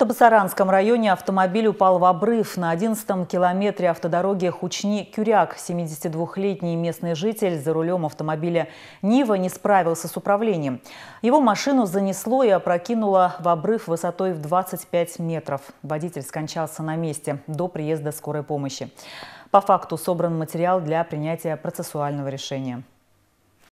В Табасаранском районе автомобиль упал в обрыв. На 11-м километре автодороги Хучни-Кюряк 72-летний местный житель за рулем автомобиля «Нива» не справился с управлением. Его машину занесло и опрокинуло в обрыв высотой в 25 метров. Водитель скончался на месте до приезда скорой помощи. По факту собран материал для принятия процессуального решения.